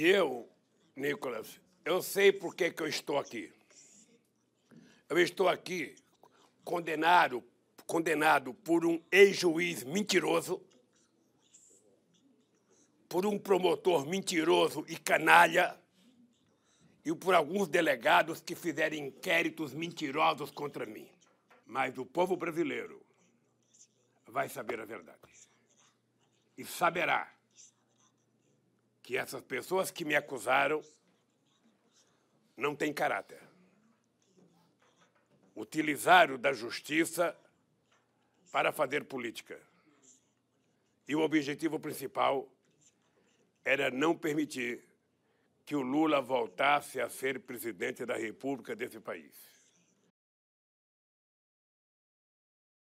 Eu, Nicolas, eu sei por que, que eu estou aqui. Eu estou aqui condenado, condenado por um ex-juiz mentiroso, por um promotor mentiroso e canalha, e por alguns delegados que fizeram inquéritos mentirosos contra mim. Mas o povo brasileiro vai saber a verdade. E saberá que essas pessoas que me acusaram não têm caráter. Utilizaram da justiça para fazer política. E o objetivo principal era não permitir que o Lula voltasse a ser presidente da República desse país.